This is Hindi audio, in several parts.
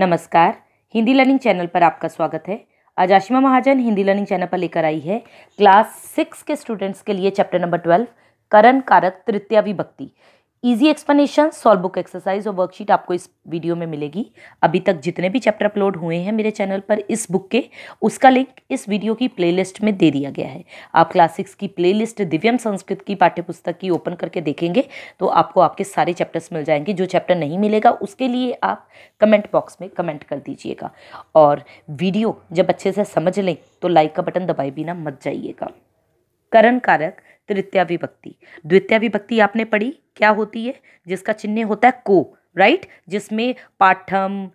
नमस्कार हिंदी लर्निंग चैनल पर आपका स्वागत है आज आशिमा महाजन हिंदी लर्निंग चैनल पर लेकर आई है क्लास सिक्स के स्टूडेंट्स के लिए चैप्टर नंबर ट्वेल्व करण कारक तृतीय विभक्ति easy explanation solve book exercise और वर्कशीट आपको इस वीडियो में मिलेगी अभी तक जितने भी चैप्टर अपलोड हुए हैं मेरे चैनल पर इस बुक के उसका लिंक इस वीडियो की प्लेलिस्ट में दे दिया गया है आप क्लासिक्स की प्लेलिस्ट दिव्यम संस्कृत की पाठ्यपुस्तक की ओपन करके देखेंगे तो आपको आपके सारे चैप्टर्स मिल जाएंगे जो चैप्टर नहीं मिलेगा उसके लिए आप कमेंट बॉक्स में कमेंट कर दीजिएगा और वीडियो जब अच्छे से समझ लें तो लाइक का बटन दबाए बिना मत जाइएगा करण कारक द्वितीय विभक्ति आपने पढ़ी क्या होती है जिसका चिन्ह होता है को राइट जिसमें पाठम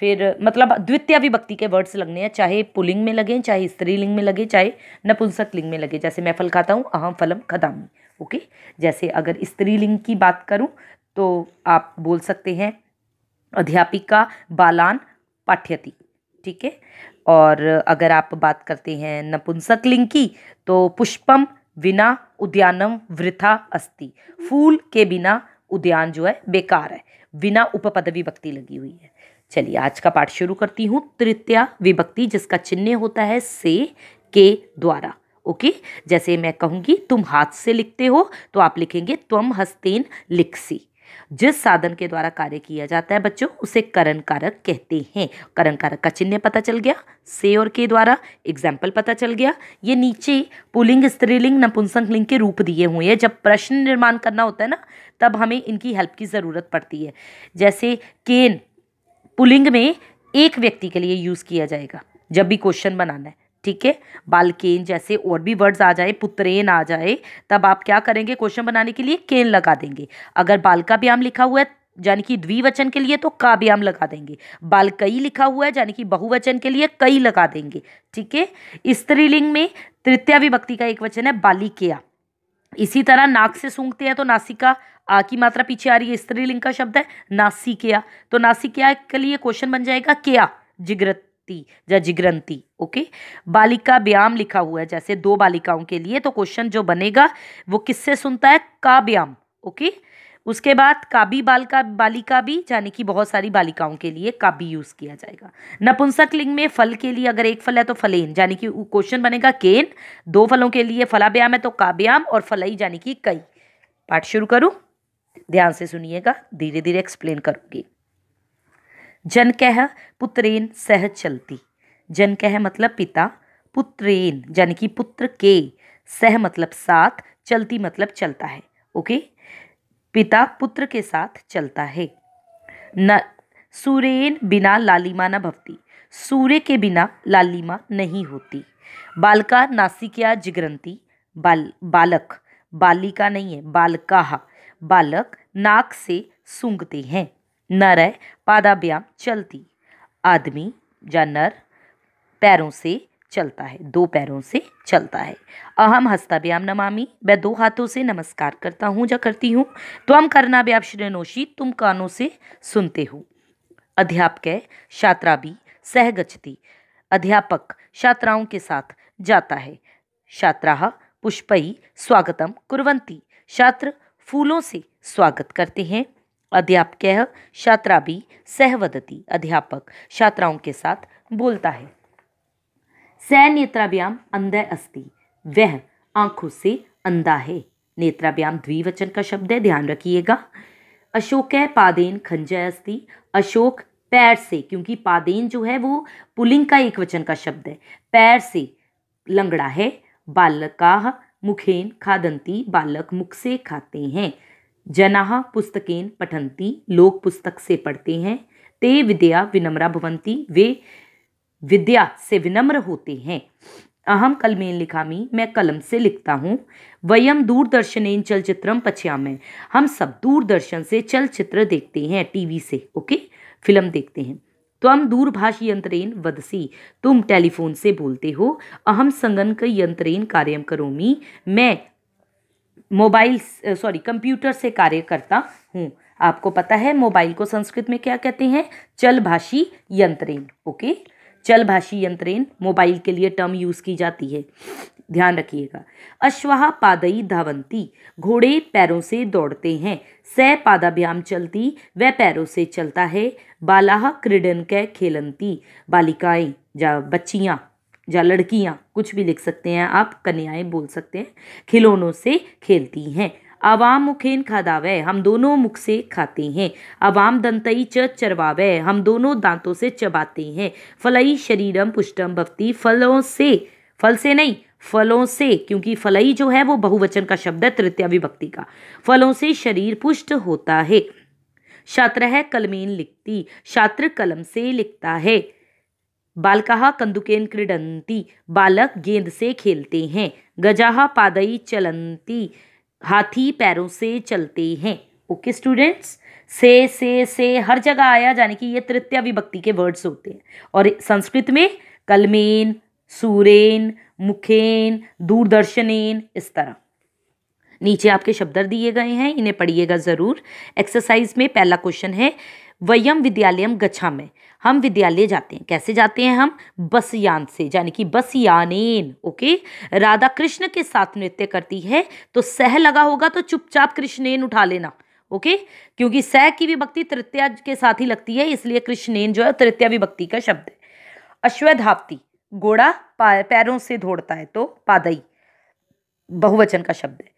फिर मतलब द्वितीय विभक्ति के वर्ड्स लगने हैं चाहे पुलिंग में लगे चाहे स्त्रीलिंग में लगे चाहे नपुंसक लिंग में लगे जैसे मैं फल खाता हूँ अहम फलम खदामी ओके जैसे अगर स्त्रीलिंग की बात करूँ तो आप बोल सकते हैं अध्यापिका बालान पाठ्यति ठीक है और अगर आप बात करते हैं नपुंसक लिंग की तो पुष्पम विना उद्यानम वृथा अस्ति फूल के बिना उद्यान जो है बेकार है बिना उपपद विभक्ति लगी हुई है चलिए आज का पाठ शुरू करती हूँ तृतीया विभक्ति जिसका चिन्ह होता है से के द्वारा ओके जैसे मैं कहूँगी तुम हाथ से लिखते हो तो आप लिखेंगे त्वम हस्तेन लिखसी जिस साधन के द्वारा कार्य किया जाता है बच्चों उसे करण कारक कहते हैं करण कारक का चिन्ह पता चल गया से और के द्वारा एग्जाम्पल पता चल गया ये नीचे पुलिंग स्त्रीलिंग नपुंसक लिंग के रूप दिए हुए हैं जब प्रश्न निर्माण करना होता है ना तब हमें इनकी हेल्प की ज़रूरत पड़ती है जैसे केन पुलिंग में एक व्यक्ति के लिए यूज़ किया जाएगा जब भी क्वेश्चन बनाना है ठीक है बालकेन जैसे और भी वर्ड्स आ जाए पुत्रेन आ जाए तब आप क्या करेंगे क्वेश्चन बनाने के लिए केन लगा देंगे अगर बाल का व्याम लिखा हुआ है यानी कि द्विवचन के लिए तो का भी लगा देंगे बाल कई लिखा हुआ है यानी कि बहुवचन के लिए कई लगा देंगे ठीक है स्त्रीलिंग में तृतीय विभक्ति का एक वचन है बालिकेया इसी तरह नाक से सूंघते हैं तो नासिका आ की मात्रा पीछे आ रही है स्त्रीलिंग का शब्द है नासिकेया तो नासिकिया के लिए क्वेश्चन बन जाएगा क्या जिग्रत जिगृंती या जिग्रंती ओके बालिका व्यायाम लिखा हुआ है जैसे दो बालिकाओं के लिए तो क्वेश्चन जो बनेगा वो किससे सुनता है का व्यायाम ओके उसके बाद काबी बालिका बालिका भी यानी कि बहुत सारी बालिकाओं के लिए काबी यूज़ किया जाएगा नपुंसक लिंग में फल के लिए अगर एक फल है तो फलेन यानी कि क्वेश्चन बनेगा केन दो फलों के लिए फलाव्याम है तो काव्याम और फलई यानी कि कई पाठ शुरू करूं ध्यान से सुनिएगा धीरे धीरे एक्सप्लेन करूंगी जन कह पुत्रेन सह चलती जन कह मतलब पिता पुत्रेन जन की पुत्र के सह मतलब साथ चलती मतलब चलता है ओके पिता पुत्र के साथ चलता है न सूर्यन बिना लालिमा न भवती सूर्य के बिना लालिमा नहीं होती बालका नासिकिया जिग्रंती बाल बालक बालिका नहीं है बालका बालक नाक से सूंघते हैं नर है पादाभ्याम चलती आदमी या नर पैरों से चलता है दो पैरों से चलता है अहम हस्ताभ्याम नमामी मैं दो हाथों से नमस्कार करता हूँ या करती हूँ तो त्वम कर्णाभ्याम श्रेनोशी तुम कानों से सुनते हो अध्यापक छात्रा भी सहगचती अध्यापक छात्राओं के साथ जाता है छात्रा पुष्पई स्वागतम कुरवंती छात्र फूलों से स्वागत करते हैं अध्यापक छात्रा भी सहवदती अध्यापक छात्राओं के साथ बोलता है सह नेत्राभ्याम अंध अस्ति वह आंखों से अंधा है नेत्राभ्याम द्विवचन का शब्द है ध्यान रखिएगा अशोक है पादेन खंजय अस्ति अशोक पैर से क्योंकि पादेन जो है वो पुलिंग का एक वचन का शब्द है पैर से लंगड़ा है बालका मुखेन खादंती बालक मुख से खाते हैं जना पुस्तकें पठंती लोग पुस्तक से पढ़ते हैं ते विद्या विनम्रा भवंती वे विद्या से विनम्र होते हैं अहम कलमेन लिखा मैं कलम से लिखता हूँ वयम दूरदर्शनेन चलचित्रम में हम सब दूरदर्शन से चलचित्र देखते हैं टीवी से ओके फिल्म देखते हैं तम दूरभाष यंत्रेन वदसी तुम टेलीफोन से बोलते हो अहम संगणक यंत्रेण कार्यम करोमी मैं मोबाइल सॉरी कंप्यूटर से कार्य करता हूँ आपको पता है मोबाइल को संस्कृत में क्या कहते हैं चलभाषी यंत्रेन ओके चलभाषी यंत्रेन मोबाइल के लिए टर्म यूज़ की जाती है ध्यान रखिएगा अश्वाह पादई धावंती घोड़े पैरों से दौड़ते हैं स पादाभ्याम चलती वह पैरों से चलता है बालाह क्रीडन कह खेलंती बालिकाएं जा बच्चियाँ या लड़कियाँ कुछ भी लिख सकते हैं आप कन्याएं बोल सकते हैं खिलौनों से खेलती हैं अवाम मुखेन खादावे हम दोनों मुख से खाते हैं अवाम दंतई च चरवावे हम दोनों दांतों से चबाते हैं फलई शरीरम पुष्टम भक्ति फलों से फल से नहीं फलों से क्योंकि फलई जो है वो बहुवचन का शब्द है तृतीय विभक्ति का फलों से शरीर पुष्ट होता है छात्र है कलमेन लिखती छात्र कलम से लिखता है बालकाह कंदुकेन क्रीडंती बालक गेंद से खेलते हैं गजाह पादई चलंती हाथी पैरों से चलते हैं ओके स्टूडेंट्स से से से हर जगह आया जाने कि ये तृतीय विभक्ति के वर्ड्स होते हैं और संस्कृत में कलमेन सूरेन मुखेन दूरदर्शनेन इस तरह नीचे आपके शब्द दिए गए हैं इन्हें पढ़िएगा ज़रूर एक्सरसाइज में पहला क्वेश्चन है वयम विद्यालयम में हम विद्यालय जाते हैं कैसे जाते हैं हम बस यान से यानी कि बस यानेन ओके राधा कृष्ण के साथ नृत्य करती है तो सह लगा होगा तो चुपचाप कृष्णेन उठा लेना ओके क्योंकि सह की विभक्ति तृतीया के साथ ही लगती है इसलिए कृष्णेन जो है तृतीया विभक्ति का शब्द है अश्वधाप्ति घोड़ा पैरों से दौड़ता है तो पादई बहुवचन का शब्द है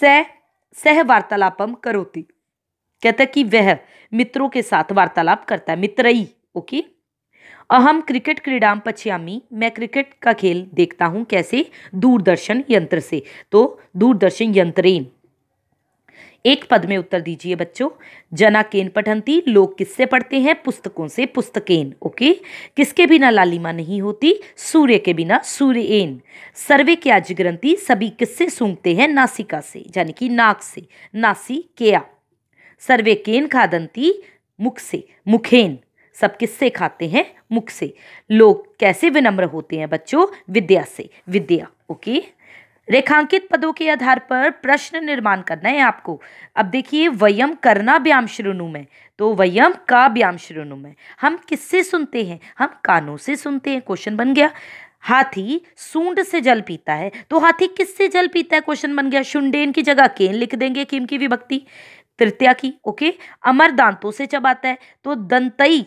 सह सह वार्तालापम करोती कहता है कि वह मित्रों के साथ वार्तालाप करता है मित्रई ओके अहम क्रिकेट क्रीडाम पछयामी मैं क्रिकेट का खेल देखता हूँ कैसे दूरदर्शन यंत्र से तो दूरदर्शन यंत्रेन एक पद में उत्तर दीजिए बच्चों जना केन पठंती लोग किससे पढ़ते हैं पुस्तकों से पुस्तकेन ओके किसके बिना लालिमा नहीं होती सूर्य के बिना सूर्य एन सर्वे क्या जिग्रंथी सभी किससे सूंघते हैं नासिका से यानी कि नाक से नासी क्या सर्वे केन खादंती मुख से मुखेन सब किससे खाते हैं मुख से लोग कैसे विनम्र होते हैं बच्चों विद्या से विद्या ओके रेखांकित पदों के आधार पर प्रश्न निर्माण करना है आपको अब देखिए वयम करना व्याम श्रेणु में तो वयम का व्याम श्रेणु में हम किससे सुनते हैं हम कानों से सुनते हैं क्वेश्चन बन गया हाथी सूंड से जल पीता है तो हाथी किससे जल पीता है क्वेश्चन बन गया शुंडेन की जगह केन लिख देंगे किम की विभक्ति तृतीया की ओके अमर दांतों से चबाता है तो दंतई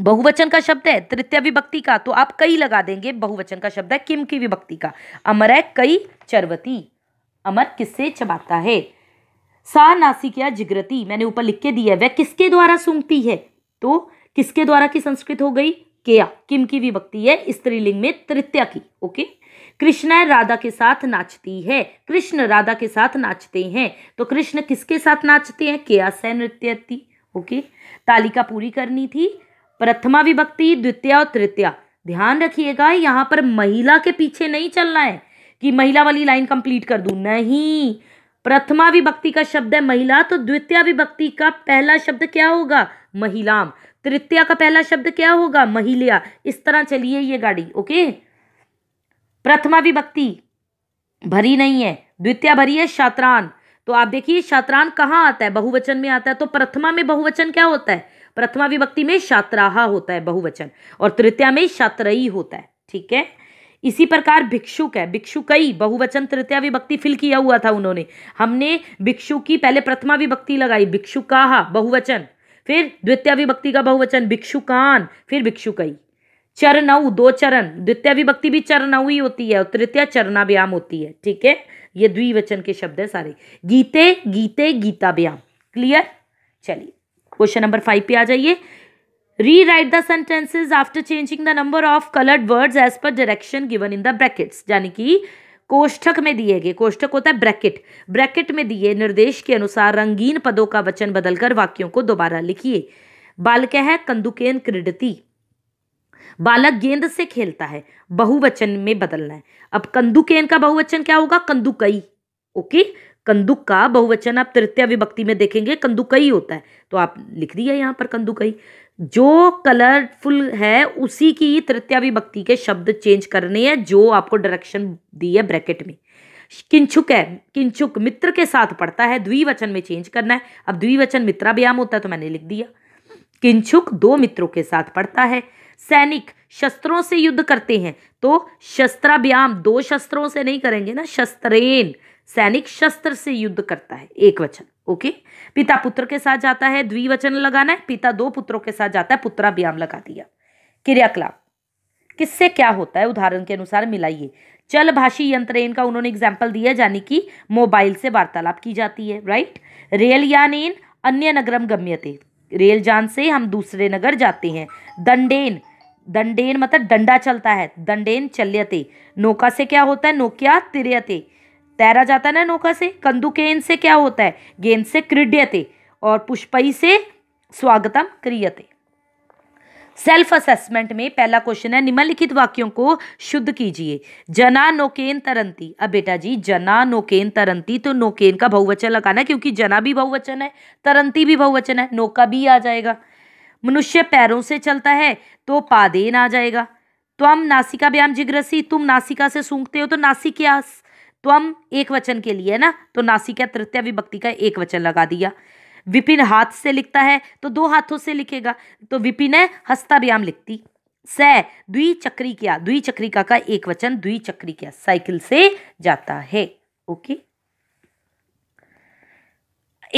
बहुवचन का शब्द है तृतीय विभक्ति का तो आप कई लगा देंगे बहुवचन का शब्द है किम की विभक्ति का अमर है कई चरवती अमर किससे चबाता है सा नासिकिया जिगरती मैंने ऊपर लिख के दिया वह किसके द्वारा सूंघती है तो किसके द्वारा की संस्कृत हो गई केया किम की विभक्ति है स्त्रीलिंग में तृतीया की ओके कृष्ण राधा के साथ नाचती है कृष्ण राधा के साथ नाचते हैं तो कृष्ण किसके साथ नाचते हैं केयास नृत्य ओके तालिका पूरी करनी थी प्रथमा विभक्ति द्वितीय और तृतीया ध्यान रखिएगा यहाँ पर महिला के पीछे नहीं चलना है कि महिला वाली लाइन कंप्लीट कर दू नहीं प्रथमा विभक्ति का शब्द है महिला तो द्वितीय विभक्ति का पहला शब्द क्या होगा महिलाम तृतीया का पहला शब्द क्या होगा महिला इस तरह चलिए ये गाड़ी ओके प्रथमा विभक्ति भरी नहीं है द्वितीय भरी है शात्रान तो आप देखिए शात्रान कहाँ आता है बहुवचन में आता है तो प्रथमा में बहुवचन क्या होता है प्रथमा विभक्ति में शात्राहा होता है बहुवचन और तृतीया में शात्रयी होता है ठीक है इसी प्रकार भिक्षुक है भिक्षुकई बहुवचन तृतीया विभक्ति फिल किया हुआ था उन्होंने हमने भिक्षु की पहले प्रथमा विभक्ति लगाई भिक्षुकाहा बहुवचन फिर द्वितीय विभक्ति का बहुवचन भिक्षुकान फिर भिक्षुकई चरण दो चरण द्वितीय विभक्ति भी चरण ही होती है और तृतीय चरणाभ्याम होती है ठीक है ये द्विवचन के शब्द है सारे गीते गीते गीताभ्याम क्लियर चलिए क्वेश्चन नंबर फाइव पे आ जाइए rewrite the sentences after changing the number of coloured words as per direction given in the brackets यानी कि कोष्ठक में दिए गए कोष्ठक होता है ब्रैकेट ब्रैकेट में दिए निर्देश के अनुसार रंगीन पदों का वचन बदलकर वाक्यों को दोबारा लिखिए बालक है कंदुकेन क्रीडती बालक गेंद से खेलता है बहुवचन में बदलना है अब कंदुकेन का बहुवचन क्या होगा कंदुकई ओके कंदुक का बहुवचन आप तृतीय विभक्ति में देखेंगे कंदुकई होता है तो आप लिख दिया यहाँ पर कंदुकई जो कलरफुल है उसी की तृतीय विभक्ति के शब्द चेंज करने हैं जो आपको डायरेक्शन दी है ब्रैकेट में किंचुक है किंचुक मित्र के साथ पढ़ता है द्विवचन में चेंज करना है अब द्विवचन मित्राभ्याम होता है तो मैंने लिख दिया किंचुक दो मित्रों के साथ पढ़ता है सैनिक शस्त्रों से युद्ध करते हैं तो शस्त्राभ्याम दो शस्त्रों से नहीं करेंगे ना शस्त्रेन सैनिक शस्त्र से युद्ध करता है एक वचन ओके पिता पुत्र के साथ जाता है द्विवचन लगाना है पिता दो पुत्रों के साथ जाता है पुत्राभ्याम लगा दिया क्रियाकलाप किससे क्या होता है उदाहरण के अनुसार मिलाइए चल भाषी यंत्र इनका उन्होंने एग्जाम्पल दिया यानी कि मोबाइल से वार्तालाप की जाती है राइट रेल यान अन्य नगरम गम्यते रेल जान से हम दूसरे नगर जाते हैं दंडेन दंडेन मतलब डंडा चलता है दंडेन चल्यते नौका से क्या होता है नोकिया तिरते तैरा जाता है ना नौका से कंदुकेन से क्या होता है गेंद से क्रीड्यते और पुष्पई से स्वागतम क्रियते सेल्फ असेसमेंट में पहला क्वेश्चन है निम्नलिखित वाक्यों को शुद्ध कीजिए जना नोकेन तरंती अब बेटा जी जना नोकेन तरंती तो नोकेन का बहुवचन लगाना क्योंकि जना भी बहुवचन है तरंती भी बहुवचन है नौका भी आ जाएगा मनुष्य पैरों से चलता है तो पादेन आ जाएगा त्वम नासिका व्याम जिग्रसी तुम नासिका से सूंघते हो तो नासिक त्वम एक वचन के लिए ना तो नासिका तृतीय विभक्ति का एक वचन लगा दिया विपिन हाथ से लिखता है तो दो हाथों से लिखेगा तो विपिन है हस्ता व्याम लिखती स द्विचक्री क्या द्विचक्रिका का एक वचन द्विचक्री क्या साइकिल से जाता है ओके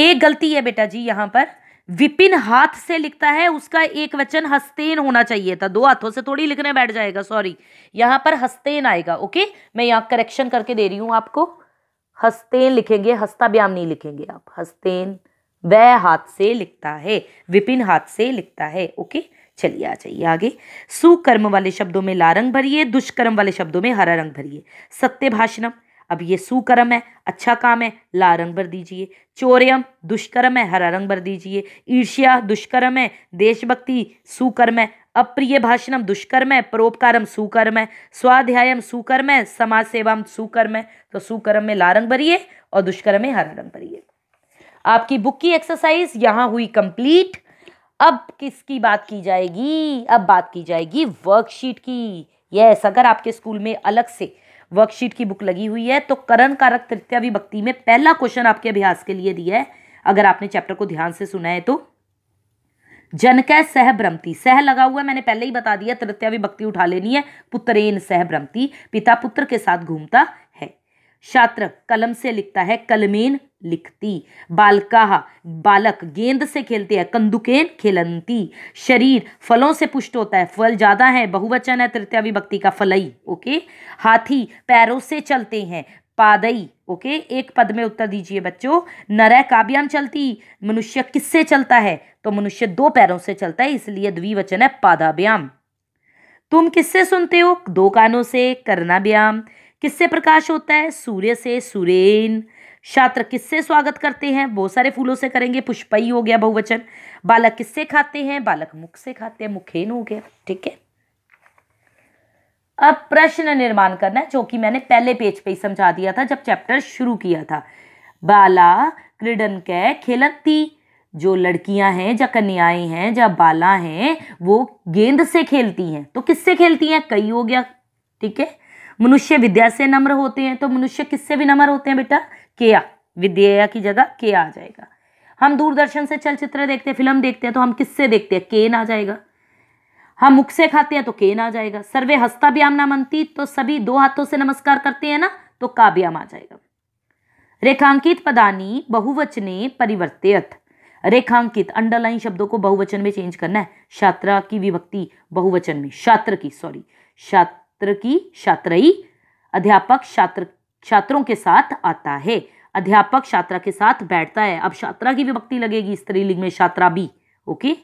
एक गलती है बेटा जी यहां पर विपिन हाथ से लिखता है उसका एक वचन हस्तेन होना चाहिए था दो हाथों से थोड़ी लिखने बैठ जाएगा सॉरी यहां पर हस्तेन आएगा ओके मैं यहाँ करेक्शन करके दे रही हूं आपको हस्तेन लिखेंगे हस्ताभ्याम नहीं लिखेंगे आप हस्तेन वह हाथ से लिखता है विपिन हाथ से लिखता है ओके चलिए आ जाइए आगे सुकर्म वाले शब्दों में लारंग भरिए दुष्कर्म वाले शब्दों में हरा रंग भरिए सत्य भाषणम अब ये सुकर्म है अच्छा काम है लाल रंग भर दीजिए चोरियम दुष्कर्म है हरा रंग भर दीजिए ईर्ष्या दुष्कर्म है देशभक्ति सुकर्म है अप्रिय भाषणम दुष्कर्म है परोपकारम सुकर्म है स्वाध्यायम सुकर्म है समाज सेवा सुकर्म है तो सुकर्म में लाल रंग भरिए और दुष्कर्म में हरा रंग भरिए आपकी बुक की एक्सरसाइज यहाँ हुई कंप्लीट अब किसकी बात की जाएगी अब बात की जाएगी वर्कशीट की यस अगर आपके स्कूल में अलग से वर्कशीट की बुक लगी हुई है तो करण कारक तृतीय विभक्ति में पहला क्वेश्चन आपके अभ्यास के लिए दिया है अगर आपने चैप्टर को ध्यान से सुना है तो जनक सह भ्रमती सह लगा हुआ है मैंने पहले ही बता दिया तृतीय विभक्ति उठा लेनी है पुत्रेन सह भ्रमती पिता पुत्र के साथ घूमता है छात्र कलम से लिखता है कलमेन लिखती बालका बालक गेंद से खेलते हैं कंदुकेन खेलंती शरीर फलों से पुष्ट होता है फल ज़्यादा है बहुवचन है तृतीय विभक्ति का फलई ओके हाथी पैरों से चलते हैं पादई ओके एक पद में उत्तर दीजिए बच्चों नर काव्याम चलती मनुष्य किससे चलता है तो मनुष्य दो पैरों से चलता है इसलिए द्विवचन है पादाभ्याम तुम किससे सुनते हो दो कानों से करना व्यायाम किससे प्रकाश होता है सूर्य से सुरेन छात्र किससे स्वागत करते हैं बहुत सारे फूलों से करेंगे पुष्पई हो गया बहुवचन बालक किससे खाते हैं बालक मुख से खाते हैं मुखेन हो गया ठीक है अब प्रश्न निर्माण करना है जो कि मैंने पहले पेज पे ही समझा दिया था जब चैप्टर शुरू किया था बाला क्रीडन के खेलती जो लड़कियां हैं जो कन्याएं हैं या बाला हैं वो गेंद से खेलती हैं तो किससे खेलती हैं कई हो गया ठीक है मनुष्य विद्या से नम्र होते हैं तो मनुष्य किससे भी नम्र होते हैं बेटा केया विद्या की जगह के आ जाएगा हम दूरदर्शन से चलचित्र देखते हैं फिल्म देखते हैं तो हम किससे देखते हैं केन आ जाएगा हम मुख से खाते हैं तो केन आ जाएगा सर्वे हस्ता व्याम मनती तो सभी दो हाथों से नमस्कार करते हैं ना तो काव्याम आ जाएगा रेखांकित पदानी बहुवचने परिवर्तित रेखांकित अंडरलाइन शब्दों को बहुवचन में चेंज करना है छात्रा की विभक्ति बहुवचन में छात्र की सॉरी छात्र छात्र की छात्राई अध्यापक छात्र छात्रों के साथ आता है अध्यापक छात्रा के साथ बैठता है अब छात्रा की विभक्ति लगेगी स्त्रीलिंग में छात्रा भी ओके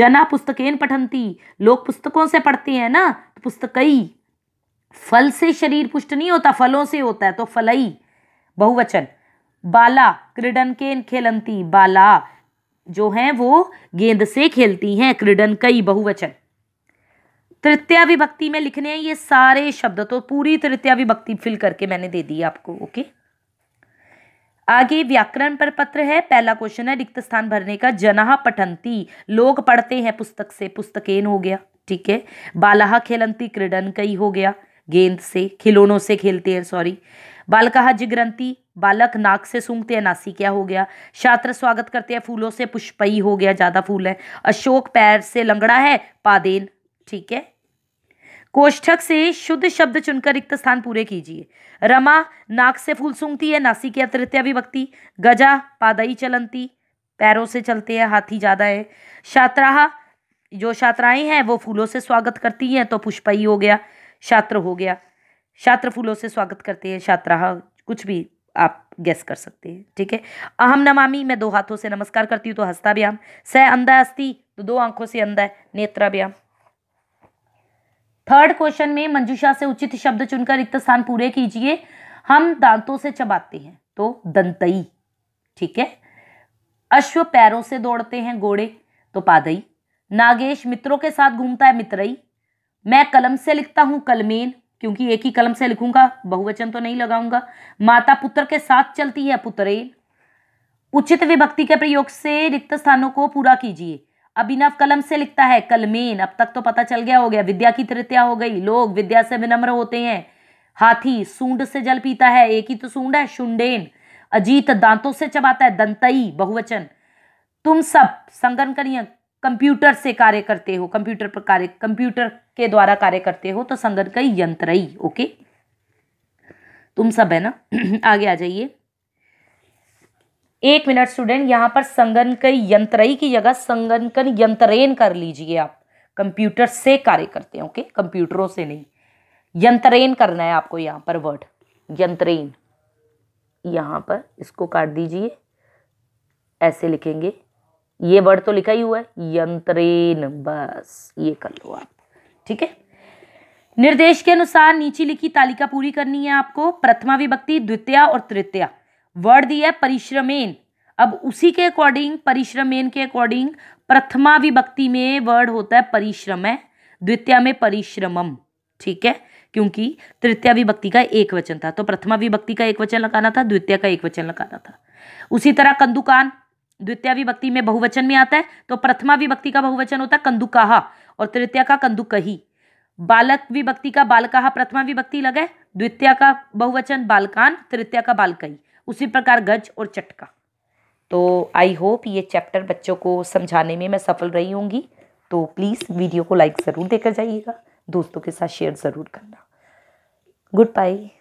जना पुस्तकें पठंती लोग पुस्तकों से पढ़ते हैं ना तो पुस्तकई फल से शरीर पुष्ट नहीं होता फलों से होता है तो फलई बहुवचन बाला क्रीडन केन खेलंती बाला जो है वो गेंद से खेलती हैं क्रीडन कई बहुवचन तृतीया विभक्ति में लिखने हैं ये सारे शब्द तो पूरी तृतीया विभक्ति फिल करके मैंने दे दी आपको ओके आगे व्याकरण पर पत्र है पहला क्वेश्चन है रिक्त स्थान भरने का जनाह पठंती लोग पढ़ते हैं पुस्तक से पुस्तकेन हो गया ठीक है बालाह खेलंती क्रीडन कई हो गया गेंद से खिलौनों से खेलते हैं सॉरी बालकाहा जिग्रंती बालक नाक से सूंघते हैं नासी क्या हो गया छात्र स्वागत करते हैं फूलों से पुष्पई हो गया ज़्यादा फूल है अशोक पैर से लंगड़ा है पादेन ठीक है कोष्ठक से शुद्ध शब्द चुनकर रिक्त स्थान पूरे कीजिए रमा नाक से फूल सूंघती है नासी की अतृत्य विभक्ति गजा पादई चलंती पैरों से चलते हैं हाथी ज़्यादा है छात्राह जो छात्राएं हैं वो फूलों से स्वागत करती हैं तो पुष्पई हो गया छात्र हो गया छात्र फूलों से स्वागत करते हैं छात्राह कुछ भी आप गैस कर सकते हैं ठीक है अहम नमामी मैं दो हाथों से नमस्कार करती हूँ तो हस्ताभ्याम सह अंधा अस्थि तो दो आंखों से अंधा है नेत्राभ्याम थर्ड क्वेश्चन में मंजूषा से उचित शब्द चुनकर रिक्त स्थान पूरे कीजिए हम दांतों से चबाते हैं तो दंतई ठीक है अश्व पैरों से दौड़ते हैं घोड़े तो पादई नागेश मित्रों के साथ घूमता है मित्रई मैं कलम से लिखता हूँ कलमेन क्योंकि एक ही कलम से लिखूंगा बहुवचन तो नहीं लगाऊंगा माता पुत्र के साथ चलती है पुत्रेन उचित विभक्ति के प्रयोग से रिक्त स्थानों को पूरा कीजिए अभिनव कलम से लिखता है कलमेन अब तक तो पता चल गया हो गया विद्या की तृतीया हो गई लोग विद्या से विनम्र होते हैं हाथी सूंड से जल पीता है एक ही तो सूंड है शुंडेन अजीत दांतों से चबाता है दंतई बहुवचन तुम सब करिए कंप्यूटर से कार्य करते हो कंप्यूटर पर कार्य कंप्यूटर के द्वारा कार्य करते हो तो संगणकई यंत्र ओके तुम सब है ना आगे आ जाइए एक मिनट स्टूडेंट यहाँ पर संगणक यंत्रई की जगह संगणकन यंत्रेन कर लीजिए आप कंप्यूटर से कार्य करते हैं ओके कंप्यूटरों से नहीं यंत्रेन करना है आपको यहाँ पर वर्ड यंत्रेन यहाँ पर इसको काट दीजिए ऐसे लिखेंगे ये वर्ड तो लिखा ही हुआ है यंत्रेन बस ये कर लो आप ठीक है निर्देश के अनुसार नीचे लिखी तालिका पूरी करनी है आपको प्रथमा विभक्ति द्वितीय और तृतीया वर्ड दिया है परिश्रमेन अब उसी के अकॉर्डिंग परिश्रमेन के अकॉर्डिंग प्रथमा विभक्ति में वर्ड होता है परिश्रम है द्वितीय में परिश्रमम ठीक है क्योंकि तृतीय विभक्ति का एक वचन था तो प्रथमा विभक्ति का एक वचन लगाना था द्वितीय का एक वचन लगाना था उसी तरह कंदुकान द्वितीय विभक्ति में बहुवचन में आता है तो प्रथमा विभक्ति का बहुवचन होता है कंदुकाहा और तृतीय का कंदुकही बालक विभक्ति का बालकाहा प्रथमा विभक्ति लगे द्वितीय का बहुवचन बालकान तृतीय का बालकही उसी प्रकार गज और चटका तो आई होप ये चैप्टर बच्चों को समझाने में मैं सफल रही होंगी तो प्लीज़ वीडियो को लाइक ज़रूर देकर जाइएगा दोस्तों के साथ शेयर ज़रूर करना गुड बाय